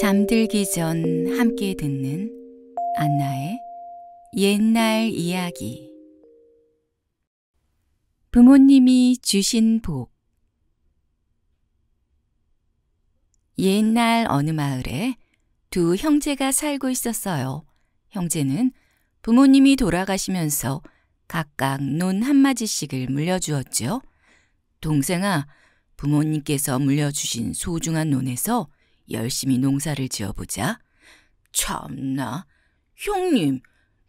잠들기 전 함께 듣는 안나의 옛날 이야기 부모님이 주신 복 옛날 어느 마을에 두 형제가 살고 있었어요. 형제는 부모님이 돌아가시면서 각각 논 한마디씩을 물려주었죠. 동생아, 부모님께서 물려주신 소중한 논에서 열심히 농사를 지어보자. 참나, 형님,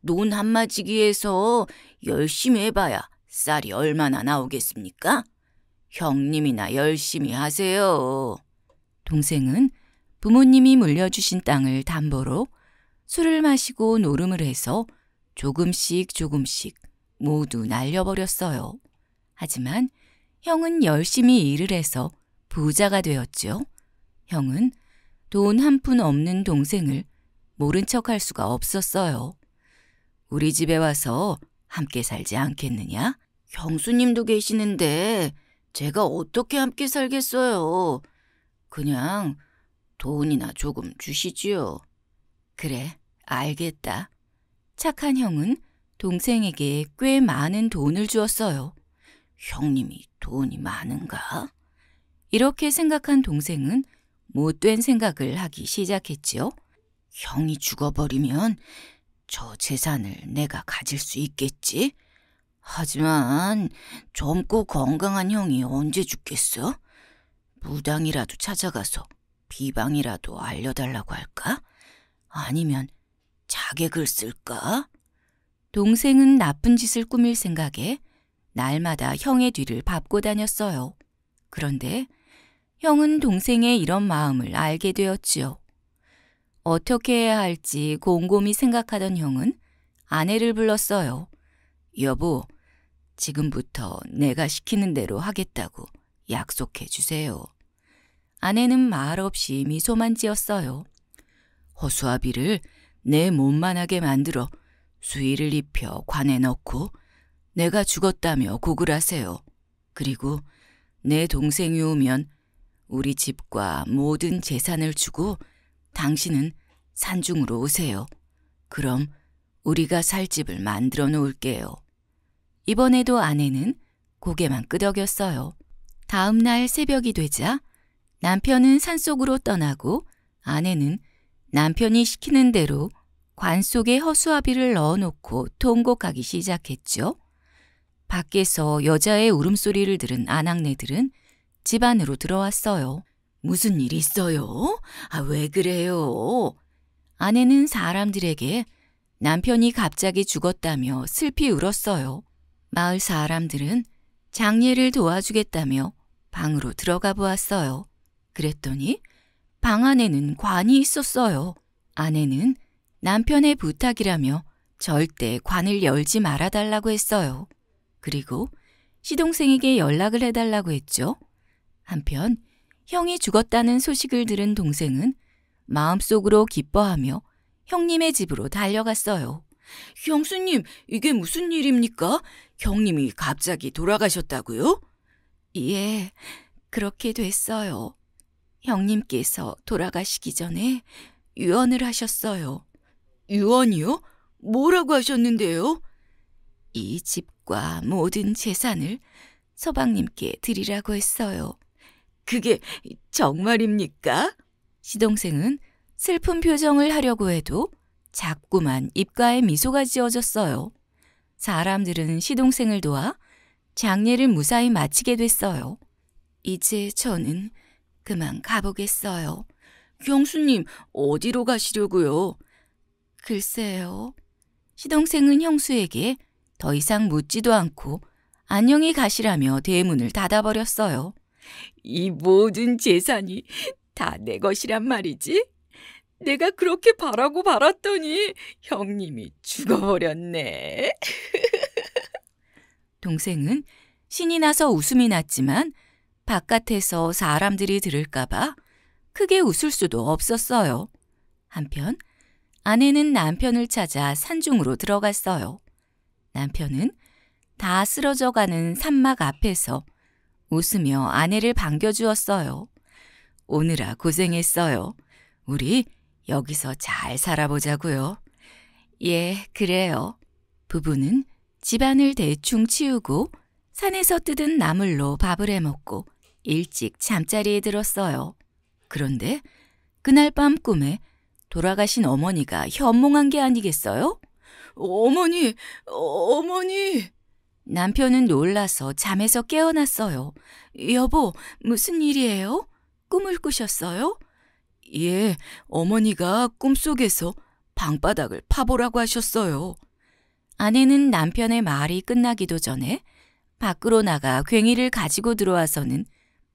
논 한마지기에서 열심히 해봐야 쌀이 얼마나 나오겠습니까? 형님이나 열심히 하세요. 동생은 부모님이 물려주신 땅을 담보로 술을 마시고 노름을 해서 조금씩 조금씩 모두 날려버렸어요. 하지만 형은 열심히 일을 해서 부자가 되었죠. 형은 돈한푼 없는 동생을 모른 척할 수가 없었어요. 우리 집에 와서 함께 살지 않겠느냐? 형수님도 계시는데 제가 어떻게 함께 살겠어요. 그냥 돈이나 조금 주시지요. 그래, 알겠다. 착한 형은 동생에게 꽤 많은 돈을 주었어요. 형님이 돈이 많은가? 이렇게 생각한 동생은 못된 생각을 하기 시작했지요. 형이 죽어버리면 저 재산을 내가 가질 수 있겠지? 하지만 젊고 건강한 형이 언제 죽겠어? 무당이라도 찾아가서 비방이라도 알려달라고 할까? 아니면 자객을 쓸까? 동생은 나쁜 짓을 꾸밀 생각에 날마다 형의 뒤를 밟고 다녔어요. 그런데 형은 동생의 이런 마음을 알게 되었지요. 어떻게 해야 할지 곰곰이 생각하던 형은 아내를 불렀어요. 여보, 지금부터 내가 시키는 대로 하겠다고 약속해 주세요. 아내는 말없이 미소만 지었어요. 허수아비를 내 몸만하게 만들어 수의를 입혀 관에 넣고 내가 죽었다며 고글하세요. 그리고 내 동생이 오면 우리 집과 모든 재산을 주고 당신은 산중으로 오세요. 그럼 우리가 살 집을 만들어 놓을게요. 이번에도 아내는 고개만 끄덕였어요. 다음 날 새벽이 되자 남편은 산속으로 떠나고 아내는 남편이 시키는 대로 관 속에 허수아비를 넣어놓고 통곡하기 시작했죠. 밖에서 여자의 울음소리를 들은 아낙네들은 집 안으로 들어왔어요. 무슨 일 있어요? 아, 왜 그래요? 아내는 사람들에게 남편이 갑자기 죽었다며 슬피 울었어요. 마을 사람들은 장례를 도와주겠다며 방으로 들어가 보았어요. 그랬더니 방 안에는 관이 있었어요. 아내는 남편의 부탁이라며 절대 관을 열지 말아달라고 했어요. 그리고 시동생에게 연락을 해달라고 했죠. 한편 형이 죽었다는 소식을 들은 동생은 마음속으로 기뻐하며 형님의 집으로 달려갔어요. 형수님, 이게 무슨 일입니까? 형님이 갑자기 돌아가셨다고요? 예, 그렇게 됐어요. 형님께서 돌아가시기 전에 유언을 하셨어요. 유언이요? 뭐라고 하셨는데요? 이 집과 모든 재산을 서방님께 드리라고 했어요. 그게 정말입니까? 시동생은 슬픈 표정을 하려고 해도 자꾸만 입가에 미소가 지어졌어요. 사람들은 시동생을 도와 장례를 무사히 마치게 됐어요. 이제 저는 그만 가보겠어요. 경수님, 어디로 가시려고요? 글쎄요. 시동생은 형수에게 더 이상 묻지도 않고 안녕히 가시라며 대문을 닫아버렸어요. 이 모든 재산이 다 내 것이란 말이지? 내가 그렇게 바라고 바랐더니 형님이 죽어버렸네. 동생은 신이 나서 웃음이 났지만 바깥에서 사람들이 들을까봐 크게 웃을 수도 없었어요. 한편 아내는 남편을 찾아 산중으로 들어갔어요. 남편은 다 쓰러져가는 산막 앞에서 웃으며 아내를 반겨주었어요. 오느라 고생했어요. 우리 여기서 잘 살아보자고요. 예, 그래요. 부부는 집안을 대충 치우고 산에서 뜯은 나물로 밥을 해먹고 일찍 잠자리에 들었어요. 그런데 그날 밤 꿈에 돌아가신 어머니가 현몽한 게 아니겠어요? 어머니, 어, 어머니! 남편은 놀라서 잠에서 깨어났어요. 여보, 무슨 일이에요? 꿈을 꾸셨어요? 예, 어머니가 꿈속에서 방바닥을 파보라고 하셨어요. 아내는 남편의 말이 끝나기도 전에 밖으로 나가 괭이를 가지고 들어와서는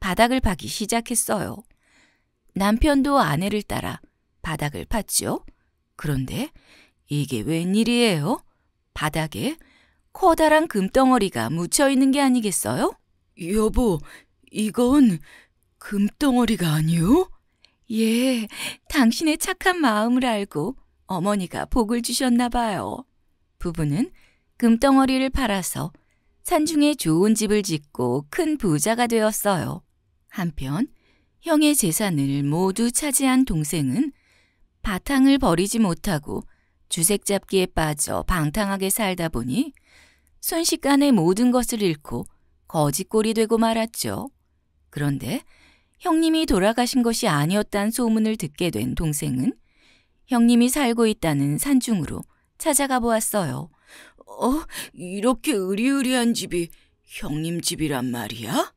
바닥을 파기 시작했어요. 남편도 아내를 따라 바닥을 팠죠. 그런데 이게 웬일이에요? 바닥에 커다란 금덩어리가 묻혀 있는 게 아니겠어요? 여보, 이건 금덩어리가 아니요? 예, 당신의 착한 마음을 알고 어머니가 복을 주셨나 봐요. 부부는 금덩어리를 팔아서 산중에 좋은 집을 짓고 큰 부자가 되었어요. 한편 형의 재산을 모두 차지한 동생은 바탕을 버리지 못하고 주색잡기에 빠져 방탕하게 살다 보니 순식간에 모든 것을 잃고 거짓골이 되고 말았죠. 그런데 형님이 돌아가신 것이 아니었단 소문을 듣게 된 동생은 형님이 살고 있다는 산중으로 찾아가 보았어요. 어, 이렇게 으리으리한 집이 형님 집이란 말이야?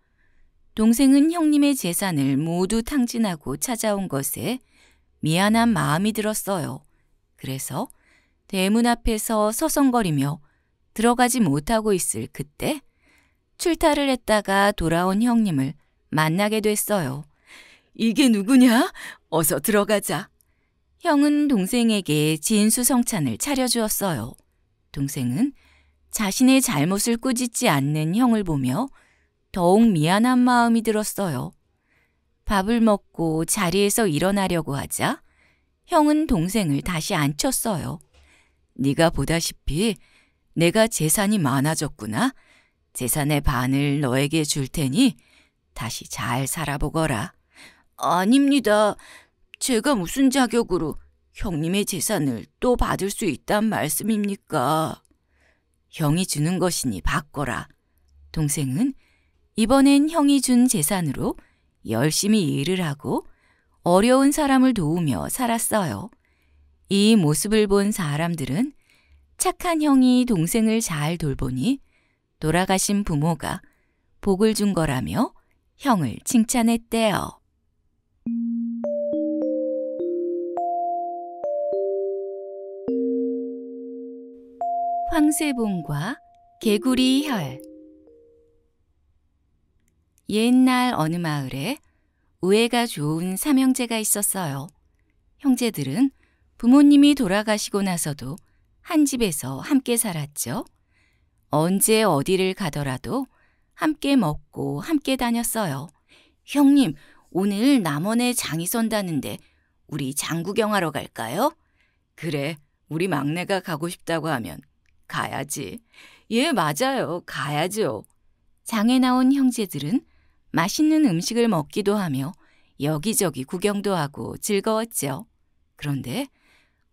동생은 형님의 재산을 모두 탕진하고 찾아온 것에 미안한 마음이 들었어요. 그래서 대문 앞에서 서성거리며 들어가지 못하고 있을 그때 출타를 했다가 돌아온 형님을 만나게 됐어요. 이게 누구냐? 어서 들어가자. 형은 동생에게 진수성찬을 차려주었어요. 동생은 자신의 잘못을 꾸짖지 않는 형을 보며 더욱 미안한 마음이 들었어요. 밥을 먹고 자리에서 일어나려고 하자 형은 동생을 다시 앉혔어요. 네가 보다시피 내가 재산이 많아졌구나. 재산의 반을 너에게 줄 테니 다시 잘 살아보거라. 아닙니다. 제가 무슨 자격으로 형님의 재산을 또 받을 수 있단 말씀입니까? 형이 주는 것이니 바꿔라. 동생은 이번엔 형이 준 재산으로 열심히 일을 하고 어려운 사람을 도우며 살았어요. 이 모습을 본 사람들은 착한 형이 동생을 잘 돌보니 돌아가신 부모가 복을 준 거라며 형을 칭찬했대요. 황새봉과 개구리 혈 옛날 어느 마을에 우애가 좋은 삼형제가 있었어요. 형제들은 부모님이 돌아가시고 나서도 한 집에서 함께 살았죠. 언제 어디를 가더라도 함께 먹고 함께 다녔어요. 형님, 오늘 남원에 장이 선다는데 우리 장구경하러 갈까요? 그래, 우리 막내가 가고 싶다고 하면 가야지. 예, 맞아요. 가야죠. 장에 나온 형제들은 맛있는 음식을 먹기도 하며 여기저기 구경도 하고 즐거웠죠. 그런데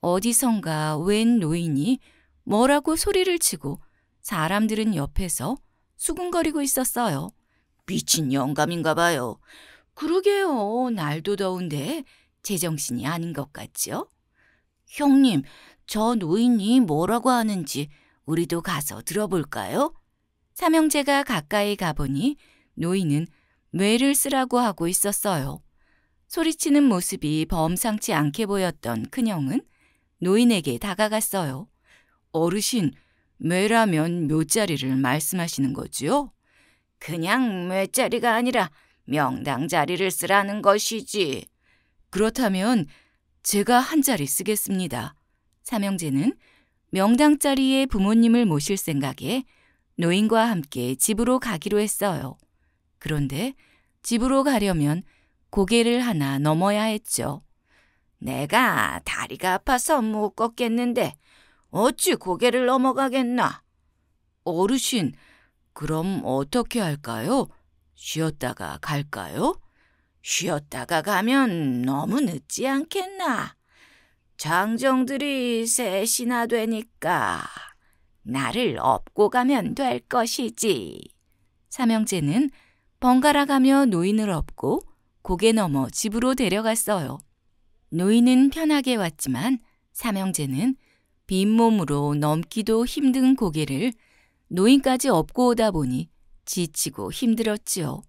어디선가 웬 노인이 뭐라고 소리를 치고 사람들은 옆에서 수군거리고 있었어요. 미친 영감인가 봐요. 그러게요. 날도 더운데 제정신이 아닌 것 같지요? 형님, 저 노인이 뭐라고 하는지 우리도 가서 들어볼까요? 삼형제가 가까이 가보니 노인은 뇌를 쓰라고 하고 있었어요. 소리치는 모습이 범상치 않게 보였던 큰형은 노인에게 다가갔어요. 어르신, 매라면 묘 자리를 말씀하시는 거지요? 그냥 묘 자리가 아니라 명당 자리를 쓰라는 것이지. 그렇다면 제가 한 자리 쓰겠습니다. 삼형제는 명당 자리에 부모님을 모실 생각에 노인과 함께 집으로 가기로 했어요. 그런데 집으로 가려면 고개를 하나 넘어야 했죠. 내가 다리가 아파서 못 걷겠는데 어찌 고개를 넘어가겠나? 어르신, 그럼 어떻게 할까요? 쉬었다가 갈까요? 쉬었다가 가면 너무 늦지 않겠나? 장정들이 셋이나 되니까 나를 업고 가면 될 것이지. 삼형제는 번갈아 가며 노인을 업고 고개 넘어 집으로 데려갔어요. 노인은 편하게 왔지만 삼형제는 빈몸으로 넘기도 힘든 고개를 노인까지 업고 오다 보니 지치고 힘들었지요.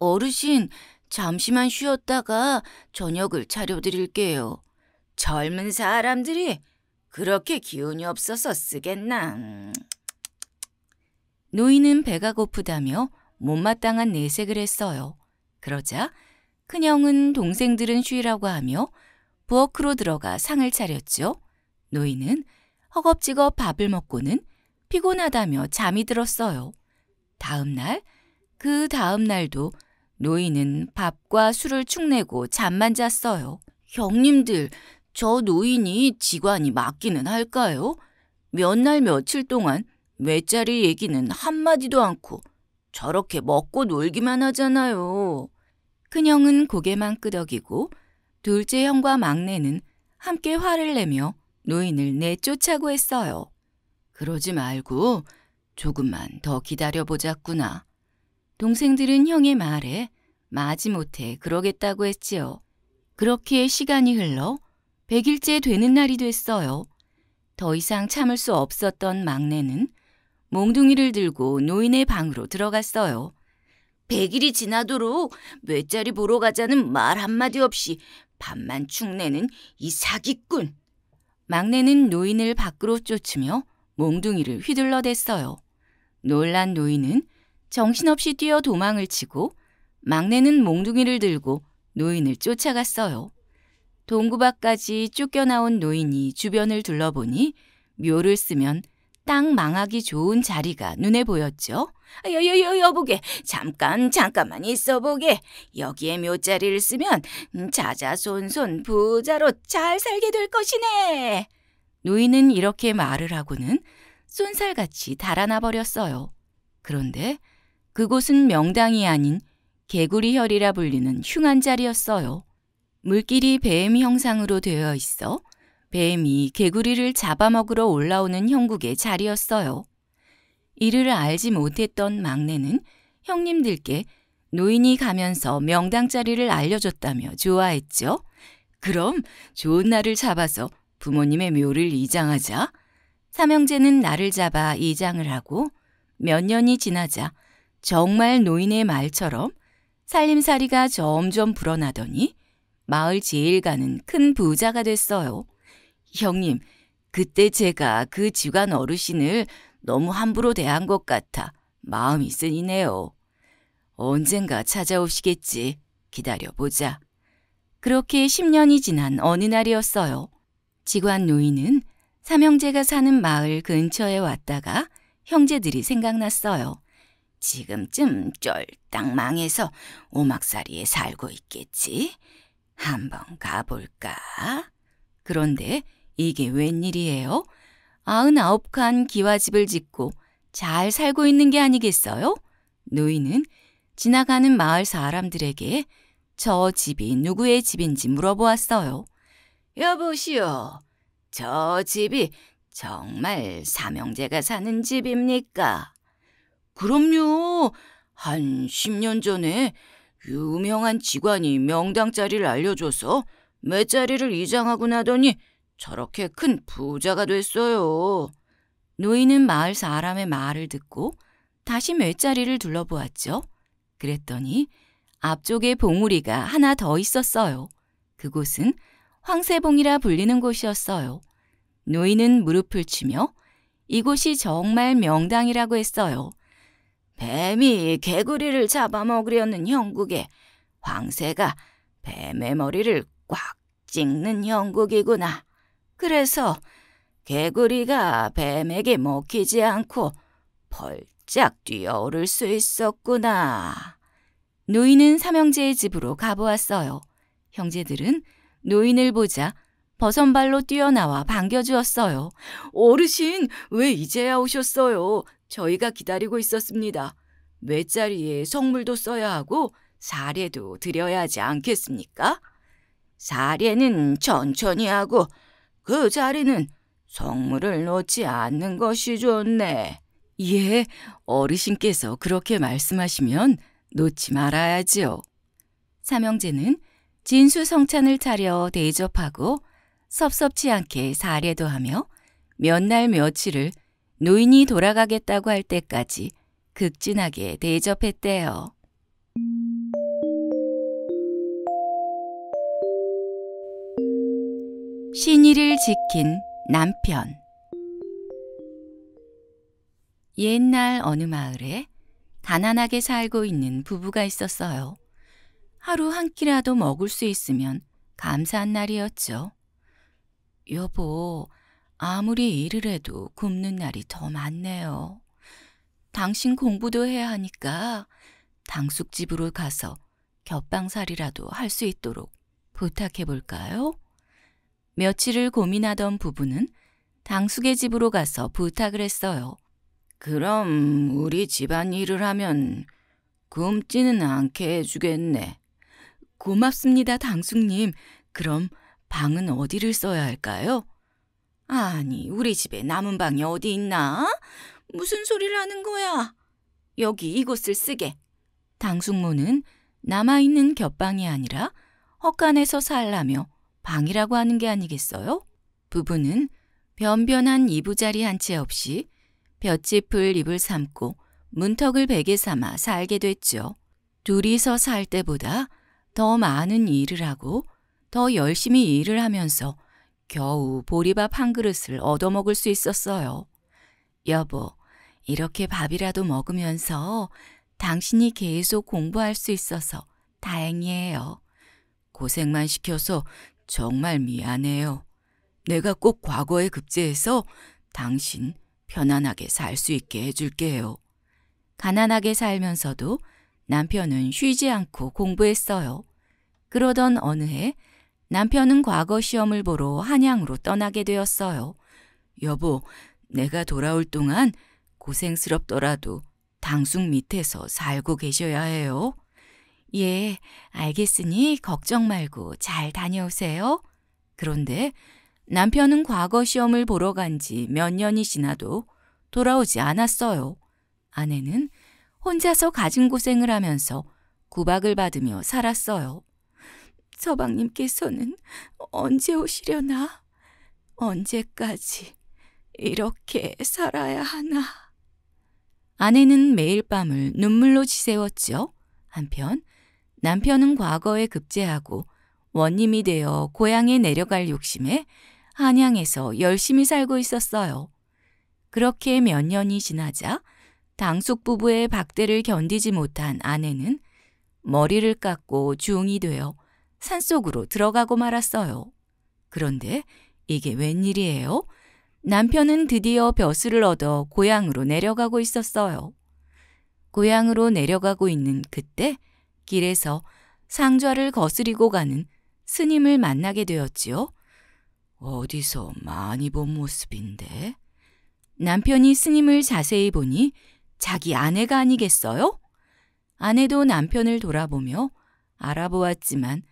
어르신, 잠시만 쉬었다가 저녁을 차려드릴게요. 젊은 사람들이 그렇게 기운이 없어서 쓰겠나. 노인은 배가 고프다며 못마땅한 내색을 했어요. 그러자 큰형은 동생들은 쉬라고 하며 부엌으로 들어가 상을 차렸죠. 노인은 허겁지겁 밥을 먹고는 피곤하다며 잠이 들었어요. 다음 날, 그 다음 날도 노인은 밥과 술을 축내고 잠만 잤어요. 형님들, 저 노인이 지관이 맞기는 할까요? 몇 날 며칠 동안 외자리 얘기는 한마디도 않고 저렇게 먹고 놀기만 하잖아요. 큰형은 고개만 끄덕이고 둘째 형과 막내는 함께 화를 내며 노인을 내쫓자고 했어요. 그러지 말고 조금만 더 기다려보자꾸나. 동생들은 형의 말에 마지못해 그러겠다고 했지요. 그렇게 시간이 흘러 100일째 되는 날이 됐어요. 더 이상 참을 수 없었던 막내는 몽둥이를 들고 노인의 방으로 들어갔어요. 100일이 지나도록 몇자리 보러 가자는 말 한마디 없이 반만 축내는 이 사기꾼. 막내는 노인을 밖으로 쫓으며 몽둥이를 휘둘러댔어요. 놀란 노인은 정신없이 뛰어 도망을 치고 막내는 몽둥이를 들고 노인을 쫓아갔어요. 동구 밖까지 쫓겨나온 노인이 주변을 둘러보니 묘를 쓰면 딱 망하기 좋은 자리가 눈에 보였죠. 여여여 여보게 잠깐 잠깐만 있어보게 여기에 묘자리를 쓰면 음, 자자손손 부자로 잘 살게 될 것이네. 노인은 이렇게 말을 하고는 쏜살같이 달아나 버렸어요. 그런데 그곳은 명당이 아닌 개구리혈이라 불리는 흉한 자리였어요. 물길이 뱀 형상으로 되어 있어 뱀이 개구리를 잡아먹으러 올라오는 형국의 자리였어요. 이를 알지 못했던 막내는 형님들께 노인이 가면서 명당 자리를 알려줬다며 좋아했죠. 그럼 좋은 날을 잡아서 부모님의 묘를 이장하자. 삼형제는 날을 잡아 이장을 하고 몇 년이 지나자 정말 노인의 말처럼 살림살이가 점점 불어나더니 마을 지일가는 큰 부자가 됐어요. 형님, 그때 제가 그 지관 어르신을 너무 함부로 대한 것 같아 마음이 쓰이네요. 언젠가 찾아오시겠지. 기다려보자. 그렇게 10년이 지난 어느 날이었어요. 지관 노인은 삼형제가 사는 마을 근처에 왔다가 형제들이 생각났어요. 지금쯤 쫄딱 망해서 오막살이에 살고 있겠지? 한번 가볼까? 그런데 이게 웬일이에요? 아흔아홉 칸 기와집을 짓고 잘 살고 있는 게 아니겠어요? 노인은 지나가는 마을 사람들에게 저 집이 누구의 집인지 물어보았어요. 여보시오, 저 집이 정말 삼형제가 사는 집입니까? 그럼요. 한 10년 전에 유명한 직관이 명당 자리를 알려줘서 몇 자리를 이장하고 나더니 저렇게 큰 부자가 됐어요. 노인은 마을 사람의 말을 듣고 다시 멜자리를 둘러보았죠. 그랬더니 앞쪽에 봉우리가 하나 더 있었어요. 그곳은 황새봉이라 불리는 곳이었어요. 노인은 무릎을 치며 이곳이 정말 명당이라고 했어요. 뱀이 개구리를 잡아먹으려는 형국에 황새가 뱀의 머리를 꽉 찍는 형국이구나. 그래서 개구리가 뱀에게 먹히지 않고 벌짝 뛰어오를 수 있었구나. 노인은 삼형제의 집으로 가보았어요. 형제들은 노인을 보자 버선발로 뛰어나와 반겨주었어요. 어르신, 왜 이제야 오셨어요? 저희가 기다리고 있었습니다. 외자리에 성물도 써야 하고 사례도 드려야 하지 않겠습니까? 사례는 천천히 하고 그 자리는 성물을 놓지 않는 것이 좋네. 예, 어르신께서 그렇게 말씀하시면 놓지 말아야지요. 삼형제는 진수성찬을 차려 대접하고 섭섭치 않게 사례도 하며 몇 날 며칠을 노인이 돌아가겠다고 할 때까지 극진하게 대접했대요. 신의를 지킨 남편 옛날 어느 마을에 가난하게 살고 있는 부부가 있었어요. 하루 한 끼라도 먹을 수 있으면 감사한 날이었죠. 여보, 아무리 일을 해도 굶는 날이 더 많네요. 당신 공부도 해야 하니까 당숙집으로 가서 곁방살이라도할 수 있도록 부탁해 볼까요? 며칠을 고민하던 부부는 당숙의 집으로 가서 부탁을 했어요. 그럼 우리 집안 일을 하면 굶지는 않게 해주겠네. 고맙습니다, 당숙님. 그럼 방은 어디를 써야 할까요? 아니, 우리 집에 남은 방이 어디 있나? 무슨 소리를 하는 거야? 여기 이곳을 쓰게. 당숙모는 남아있는 곁방이 아니라 헛간에서 살라며 방이라고 하는 게 아니겠어요? 부부는 변변한 이부자리 한 채 없이 볕짚을 입을 삼고 문턱을 베개 삼아 살게 됐죠. 둘이서 살 때보다 더 많은 일을 하고 더 열심히 일을 하면서 겨우 보리밥 한 그릇을 얻어먹을 수 있었어요. 여보, 이렇게 밥이라도 먹으면서 당신이 계속 공부할 수 있어서 다행이에요. 고생만 시켜서 정말 미안해요. 내가 꼭 과거에 급제해서 당신 편안하게 살 수 있게 해줄게요. 가난하게 살면서도 남편은 쉬지 않고 공부했어요. 그러던 어느 해 남편은 과거 시험을 보러 한양으로 떠나게 되었어요. 여보, 내가 돌아올 동안 고생스럽더라도 당숙 밑에서 살고 계셔야 해요. 예, 알겠으니 걱정 말고 잘 다녀오세요. 그런데 남편은 과거 시험을 보러 간 지 몇 년이 지나도 돌아오지 않았어요. 아내는 혼자서 가진 고생을 하면서 구박을 받으며 살았어요. 서방님께서는 언제 오시려나? 언제까지 이렇게 살아야 하나? 아내는 매일 밤을 눈물로 지새웠지요. 한편 남편은 과거에 급제하고 원님이 되어 고향에 내려갈 욕심에 한양에서 열심히 살고 있었어요. 그렇게 몇 년이 지나자 당숙 부부의 박대를 견디지 못한 아내는 머리를 깎고 중이 되어 산속으로 들어가고 말았어요. 그런데 이게 웬일이에요? 남편은 드디어 벼슬을 얻어 고향으로 내려가고 있었어요. 고향으로 내려가고 있는 그때 길에서 상좌를 거스리고 가는 스님을 만나게 되었지요. 어디서 많이 본 모습인데? 남편이 스님을 자세히 보니 자기 아내가 아니겠어요? 아내도 남편을 돌아보며 알아보았지만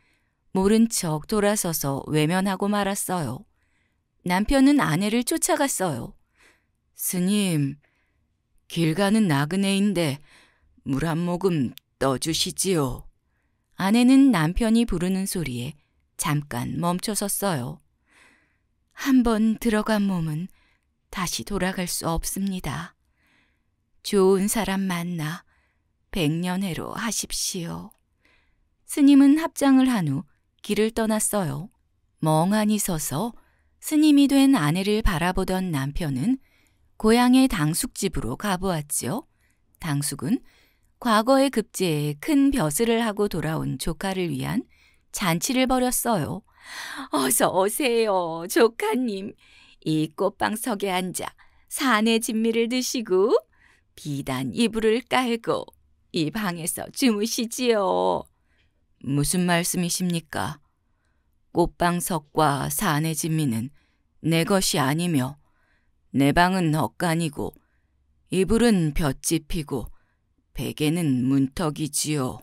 모른 척 돌아서서 외면하고 말았어요. 남편은 아내를 쫓아갔어요. 스님, 길 가는 나그네인데 물 한 모금 떠주시지요. 아내는 남편이 부르는 소리에 잠깐 멈춰 섰어요. 한번 들어간 몸은 다시 돌아갈 수 없습니다. 좋은 사람 만나 백년해로 하십시오. 스님은 합장을 한 후 길을 떠났어요. 멍하니 서서 스님이 된 아내를 바라보던 남편은 고향의 당숙집으로 가보았지요. 당숙은 과거의 급제에 큰 벼슬을 하고 돌아온 조카를 위한 잔치를 벌였어요. 어서 오세요, 조카님. 이 꽃방석에 앉아 산의 진미를 드시고 비단 이불을 깔고 이 방에서 주무시지요. 무슨 말씀이십니까? 꽃방석과 산의 진미는 내 것이 아니며 내 방은 엇간이고 이불은 볕짚피고 베개는 문턱이지요.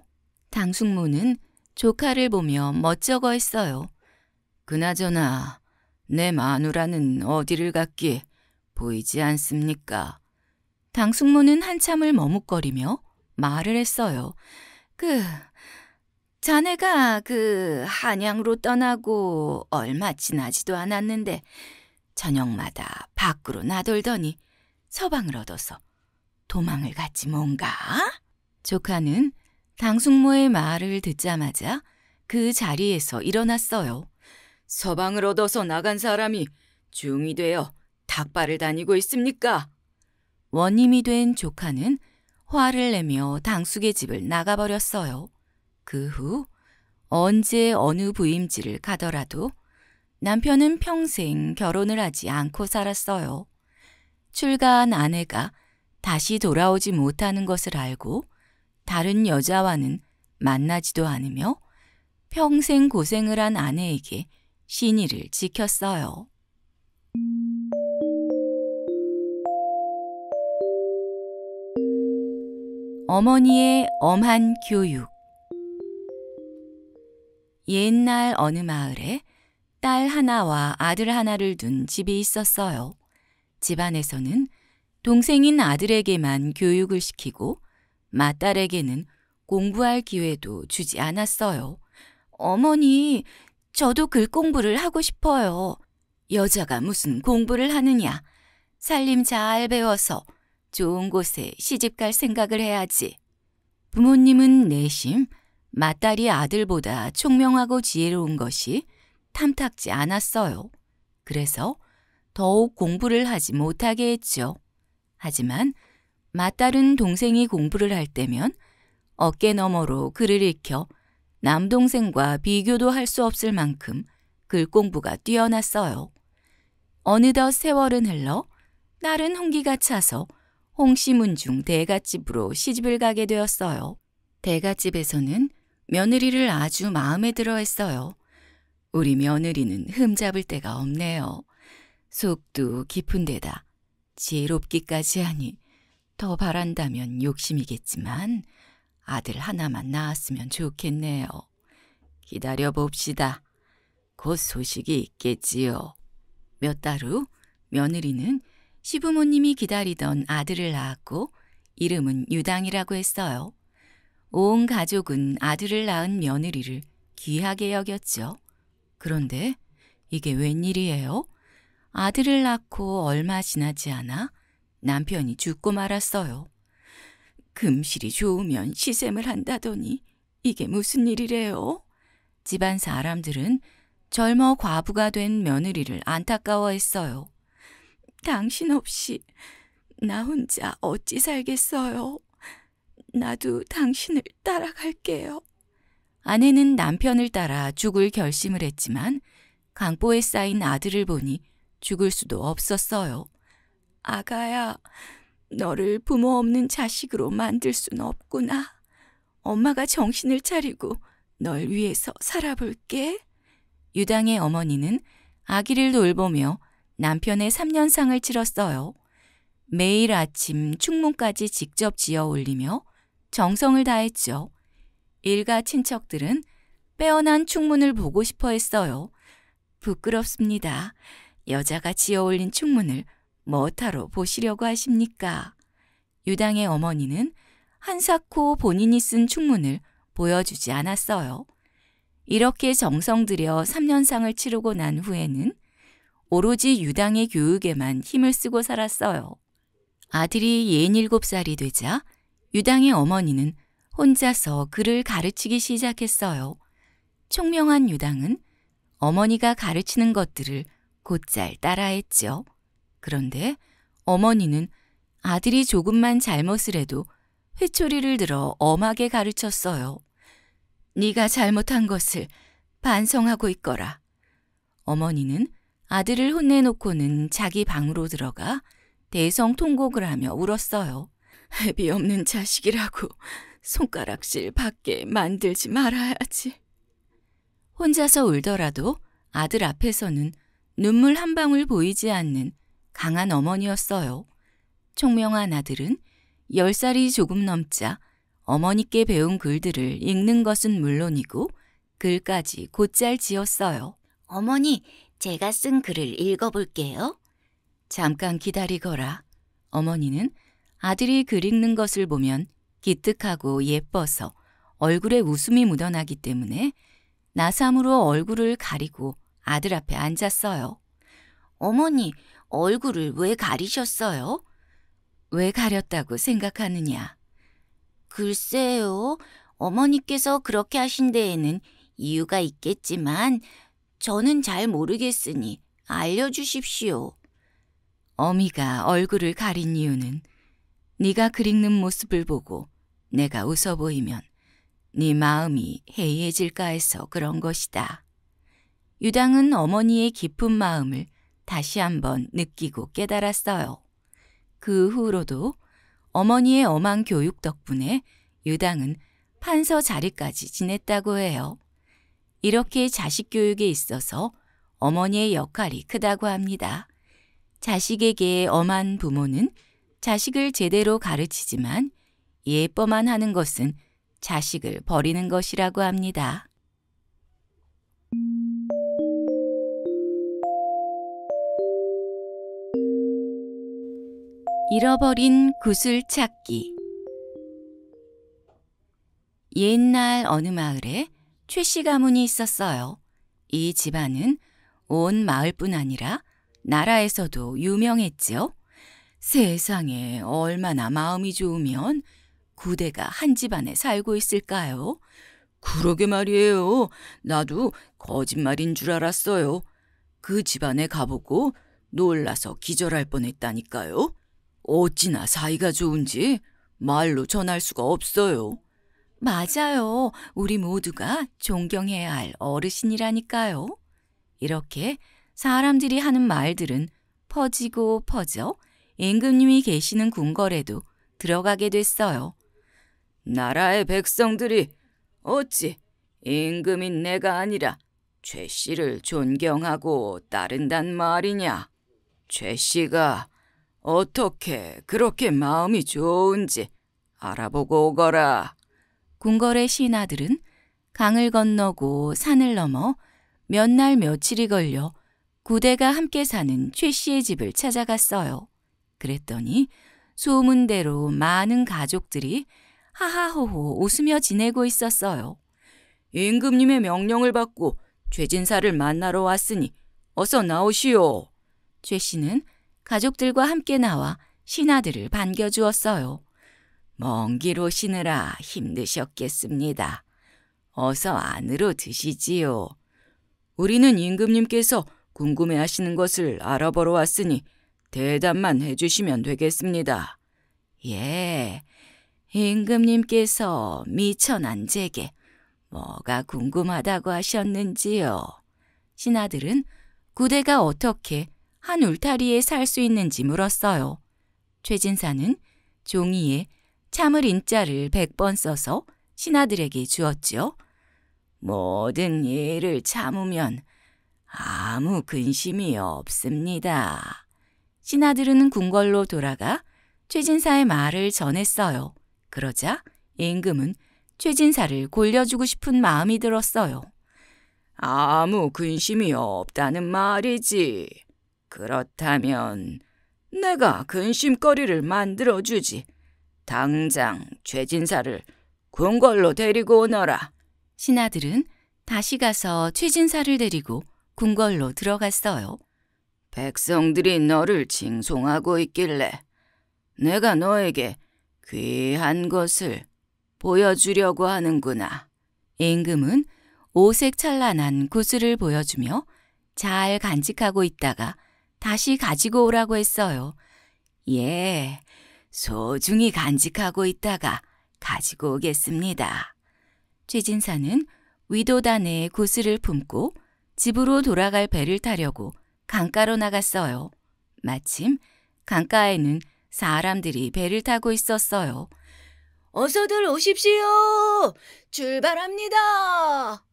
당숙모는 조카를 보며 멋쩍어 했어요. 그나저나 내 마누라는 어디를 갔기에 보이지 않습니까? 당숙모는 한참을 머뭇거리며 말을 했어요. 그, 자네가 그 한양으로 떠나고 얼마 지나지도 않았는데 저녁마다 밖으로 나돌더니 서방을 얻어서 도망을 갔지 뭔가? 조카는 당숙모의 말을 듣자마자 그 자리에서 일어났어요. 서방을 얻어서 나간 사람이 중이 되어 닭발을 다니고 있습니까? 원님이 된 조카는 화를 내며 당숙의 집을 나가버렸어요. 그 후 언제 어느 부임지를 가더라도 남편은 평생 결혼을 하지 않고 살았어요. 출가한 아내가 다시 돌아오지 못하는 것을 알고 다른 여자와는 만나지도 않으며 평생 고생을 한 아내에게 신의를 지켰어요. 어머니의 엄한 교육 옛날 어느 마을에 딸 하나와 아들 하나를 둔 집이 있었어요. 집안에서는 동생인 아들에게만 교육을 시키고 맏딸에게는 공부할 기회도 주지 않았어요. 어머니, 저도 글 공부를 하고 싶어요. 여자가 무슨 공부를 하느냐. 살림 잘 배워서 좋은 곳에 시집 갈 생각을 해야지. 부모님은 내심 맏딸이 아들보다 총명하고 지혜로운 것이 탐탁지 않았어요. 그래서 더욱 공부를 하지 못하게 했죠. 하지만 맞다른 동생이 공부를 할 때면 어깨 너머로 글을 읽혀 남동생과 비교도 할 수 없을 만큼 글 공부가 뛰어났어요. 어느덧 세월은 흘러 딸은 홍기가 차서 홍시문중 대갓집으로 시집을 가게 되었어요. 대갓집에서는 며느리를 아주 마음에 들어 했어요. 우리 며느리는 흠잡을 데가 없네요. 속도 깊은 데다 지혜롭기까지 하니 더 바란다면 욕심이겠지만 아들 하나만 낳았으면 좋겠네요. 기다려 봅시다. 곧 소식이 있겠지요. 몇 달 후 며느리는 시부모님이 기다리던 아들을 낳았고 이름은 유당이라고 했어요. 온 가족은 아들을 낳은 며느리를 귀하게 여겼죠. 그런데 이게 웬일이에요? 아들을 낳고 얼마 지나지 않아 남편이 죽고 말았어요. 금실이 좋으면 시샘을 한다더니 이게 무슨 일이래요? 집안 사람들은 젊어 과부가 된 며느리를 안타까워했어요. 당신 없이 나 혼자 어찌 살겠어요. 나도 당신을 따라갈게요. 아내는 남편을 따라 죽을 결심을 했지만 강보에 쌓인 아들을 보니 죽을 수도 없었어요. 아가야, 너를 부모 없는 자식으로 만들 순 없구나. 엄마가 정신을 차리고 널 위해서 살아볼게. 유당의 어머니는 아기를 돌보며 남편의 3년상을 치렀어요. 매일 아침 충문까지 직접 지어 올리며 정성을 다했죠. 일가 친척들은 빼어난 충문을 보고 싶어 했어요. 부끄럽습니다. 여자가 지어 올린 충문을 뭐타로 보시려고 하십니까? 유당의 어머니는 한사코 본인이 쓴 충문을 보여주지 않았어요. 이렇게 정성 들여 3년상을 치르고 난 후에는 오로지 유당의 교육에만 힘을 쓰고 살았어요. 아들이 47살이 되자 유당의 어머니는 혼자서 그를 가르치기 시작했어요. 총명한 유당은 어머니가 가르치는 것들을 곧잘 따라했죠. 그런데 어머니는 아들이 조금만 잘못을 해도 회초리를 들어 엄하게 가르쳤어요. 네가 잘못한 것을 반성하고 있거라. 어머니는 아들을 혼내놓고는 자기 방으로 들어가 대성 통곡을 하며 울었어요. 애비 없는 자식이라고 손가락질 밖에 만들지 말아야지. 혼자서 울더라도 아들 앞에서는 눈물 한 방울 보이지 않는 강한 어머니였어요. 총명한 아들은 1살이 조금 넘자 어머니께 배운 글들을 읽는 것은 물론이고 글까지 곧잘 지었어요. 어머니, 제가 쓴 글을 읽어볼게요. 잠깐 기다리거라. 어머니는 아들이 글 읽는 것을 보면 기특하고 예뻐서 얼굴에 웃음이 묻어나기 때문에 나삼으로 얼굴을 가리고 아들 앞에 앉았어요. 어머니, 얼굴을 왜 가리셨어요? 왜 가렸다고 생각하느냐? 글쎄요, 어머니께서 그렇게 하신 데에는 이유가 있겠지만 저는 잘 모르겠으니 알려주십시오. 어미가 얼굴을 가린 이유는 네가 그릭는 모습을 보고 내가 웃어 보이면 네 마음이 해이해질까 해서 그런 것이다. 유당은 어머니의 깊은 마음을 다시 한번 느끼고 깨달았어요. 그 후로도 어머니의 엄한 교육 덕분에 유당은 판서 자리까지 지냈다고 해요. 이렇게 자식 교육에 있어서 어머니의 역할이 크다고 합니다. 자식에게 엄한 부모는 자식을 제대로 가르치지만 예뻐만 하는 것은 자식을 버리는 것이라고 합니다. 잃어버린 구슬 찾기 옛날 어느 마을에 최씨 가문이 있었어요. 이 집안은 온 마을뿐 아니라 나라에서도 유명했지요. 세상에 얼마나 마음이 좋으면 구대가 한 집안에 살고 있을까요? 그러게 말이에요. 나도 거짓말인 줄 알았어요. 그 집안에 가보고 놀라서 기절할 뻔했다니까요. 어찌나 사이가 좋은지 말로 전할 수가 없어요. 맞아요. 우리 모두가 존경해야 할 어르신이라니까요. 이렇게 사람들이 하는 말들은 퍼지고 퍼져 임금님이 계시는 궁궐에도 들어가게 됐어요. 나라의 백성들이 어찌 임금인 내가 아니라 최 씨를 존경하고 따른단 말이냐. 최 씨가 어떻게 그렇게 마음이 좋은지 알아보고 오거라. 궁궐의 신하들은 강을 건너고 산을 넘어 몇 날 며칠이 걸려 구대가 함께 사는 최 씨의 집을 찾아갔어요. 그랬더니 소문대로 많은 가족들이 하하호호 웃으며 지내고 있었어요. 임금님의 명령을 받고 죄진사를 만나러 왔으니 어서 나오시오. 최 씨는 가족들과 함께 나와 신하들을 반겨주었어요. 먼 길로 시느라 힘드셨겠습니다. 어서 안으로 드시지요. 우리는 임금님께서 궁금해하시는 것을 알아보러 왔으니 대답만 해주시면 되겠습니다. 예, 임금님께서 미천한 제게 뭐가 궁금하다고 하셨는지요. 신하들은 구대가 어떻게 한 울타리에 살 수 있는지 물었어요. 최진사는 종이에 참을 인자를 100번 써서 신하들에게 주었지요. 모든 일을 참으면 아무 근심이 없습니다. 신하들은 궁궐로 돌아가 최진사의 말을 전했어요. 그러자 임금은 최진사를 골려주고 싶은 마음이 들었어요. 아무 근심이 없다는 말이지. 그렇다면 내가 근심거리를 만들어주지. 당장 최진사를 궁궐로 데리고 오너라. 신하들은 다시 가서 최진사를 데리고 궁궐로 들어갔어요. 백성들이 너를 징송하고 있길래 내가 너에게 귀한 것을 보여주려고 하는구나. 임금은 오색 찬란한 구슬을 보여주며 잘 간직하고 있다가 다시 가지고 오라고 했어요. 예, 소중히 간직하고 있다가 가지고 오겠습니다. 최진사는 위도단에 구슬을 품고 집으로 돌아갈 배를 타려고 강가로 나갔어요. 마침 강가에는 사람들이 배를 타고 있었어요. 어서들 오십시오! 출발합니다!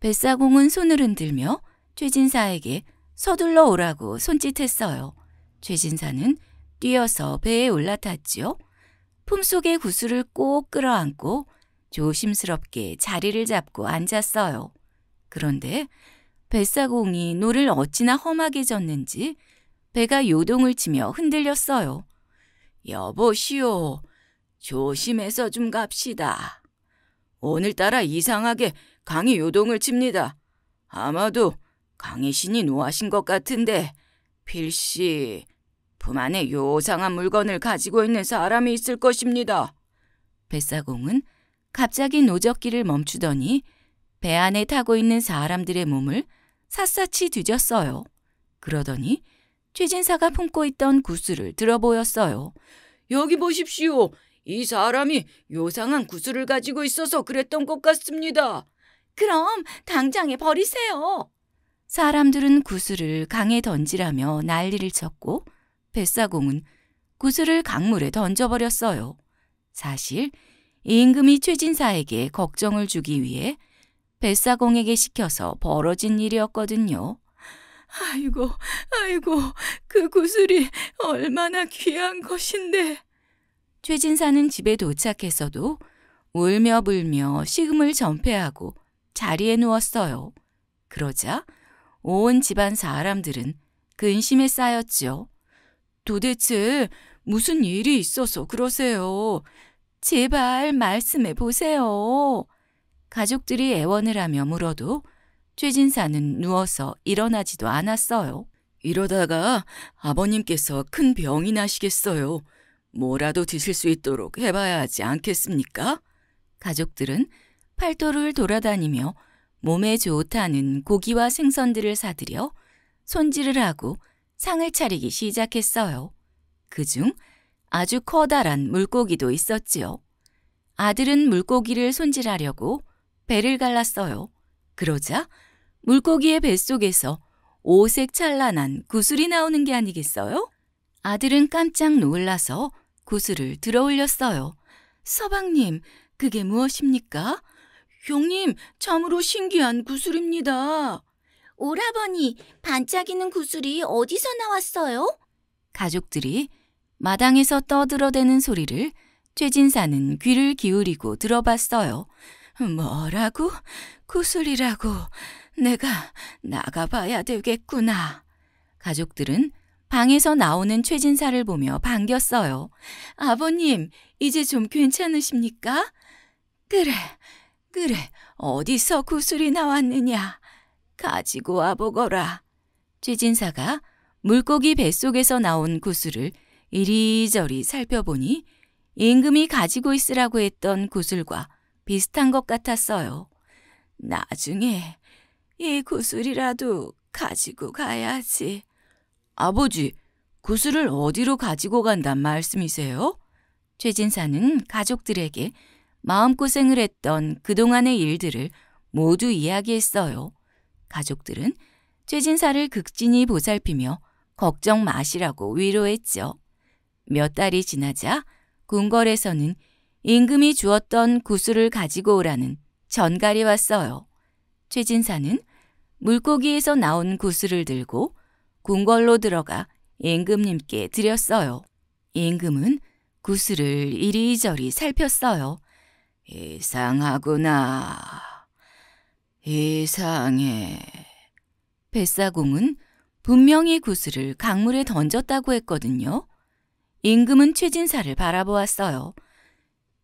뱃사공은 손을 흔들며 최진사에게 서둘러 오라고 손짓했어요. 최진사는 뛰어서 배에 올라탔지요. 품속에 구슬을 꼭 끌어안고 조심스럽게 자리를 잡고 앉았어요. 그런데 뱃사공이 노를 어찌나 험하게 졌는지 배가 요동을 치며 흔들렸어요. 여보시오, 조심해서 좀 갑시다. 오늘따라 이상하게 강이 요동을 칩니다. 아마도 강의신이 노하신 것 같은데 필시 품 안에 요상한 물건을 가지고 있는 사람이 있을 것입니다. 뱃사공은 갑자기 노적기를 멈추더니 배 안에 타고 있는 사람들의 몸을 샅샅이 뒤졌어요. 그러더니 최진사가 품고 있던 구슬을 들어보였어요. 여기 보십시오. 이 사람이 요상한 구슬을 가지고 있어서 그랬던 것 같습니다. 그럼 당장에 버리세요. 사람들은 구슬을 강에 던지라며 난리를 쳤고 뱃사공은 구슬을 강물에 던져버렸어요. 사실 임금이 최진사에게 걱정을 주기 위해 뱃사공에게 시켜서 벌어진 일이었거든요. 아이고, 아이고, 그 구슬이 얼마나 귀한 것인데. 최진사는 집에 도착해서도 울며 불며 식음을 전폐하고 자리에 누웠어요. 그러자 온 집안 사람들은 근심에 그 쌓였지요. 도대체 무슨 일이 있어서 그러세요? 제발 말씀해 보세요. 가족들이 애원을 하며 물어도 최진사는 누워서 일어나지도 않았어요. 이러다가 아버님께서 큰 병이 나시겠어요. 뭐라도 드실 수 있도록 해봐야 하지 않겠습니까? 가족들은 팔도를 돌아다니며 몸에 좋다는 고기와 생선들을 사들여 손질을 하고 상을 차리기 시작했어요. 그 중 아주 커다란 물고기도 있었지요. 아들은 물고기를 손질하려고 배를 갈랐어요. 그러자 물고기의 뱃속에서 오색 찬란한 구슬이 나오는 게 아니겠어요? 아들은 깜짝 놀라서 구슬을 들어 올렸어요. 서방님, 그게 무엇입니까? 형님, 참으로 신기한 구슬입니다. 오라버니, 반짝이는 구슬이 어디서 나왔어요? 가족들이 마당에서 떠들어대는 소리를 최진사는 귀를 기울이고 들어봤어요. 뭐라고? 구슬이라고. 내가 나가봐야 되겠구나. 가족들은 방에서 나오는 최진사를 보며 반겼어요. 아버님, 이제 좀 괜찮으십니까? 그래, 그래, 어디서 구슬이 나왔느냐? 가지고 와보거라. 최진사가 물고기 뱃속에서 나온 구슬을 이리저리 살펴보니 임금이 가지고 있으라고 했던 구슬과 비슷한 것 같았어요. 나중에 이 구슬이라도 가지고 가야지. 아버지, 구슬을 어디로 가지고 간단 말씀이세요? 최진사는 가족들에게 마음고생을 했던 그동안의 일들을 모두 이야기했어요. 가족들은 최진사를 극진히 보살피며 걱정 마시라고 위로했죠. 몇 달이 지나자 궁궐에서는 임금이 주었던 구슬을 가지고 오라는 전갈이 왔어요. 최진사는 물고기에서 나온 구슬을 들고 궁궐로 들어가 임금님께 드렸어요. 임금은 구슬을 이리저리 살폈어요. 이상하구나. 이상해. 뱃사공은 분명히 구슬을 강물에 던졌다고 했거든요. 임금은 최진사를 바라보았어요.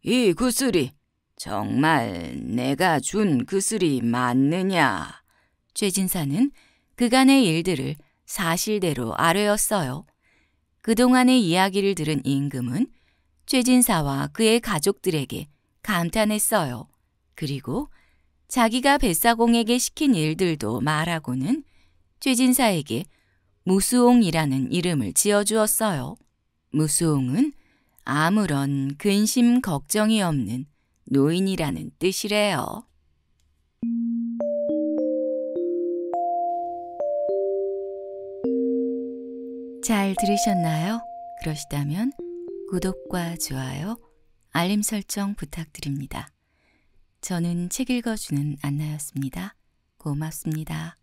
이 구슬이 정말 내가 준 구슬이 맞느냐? 최진사는 그간의 일들을 사실대로 아뢰었어요. 그동안의 이야기를 들은 임금은 최진사와 그의 가족들에게 감탄했어요. 그리고 자기가 뱃사공에게 시킨 일들도 말하고는 최진사에게 무수옹이라는 이름을 지어주었어요. 무수옹은 아무런 근심 걱정이 없는 노인이라는 뜻이래요. 잘 들으셨나요? 그러시다면 구독과 좋아요, 알림 설정 부탁드립니다. 저는 책 읽어주는 안나였습니다. 고맙습니다.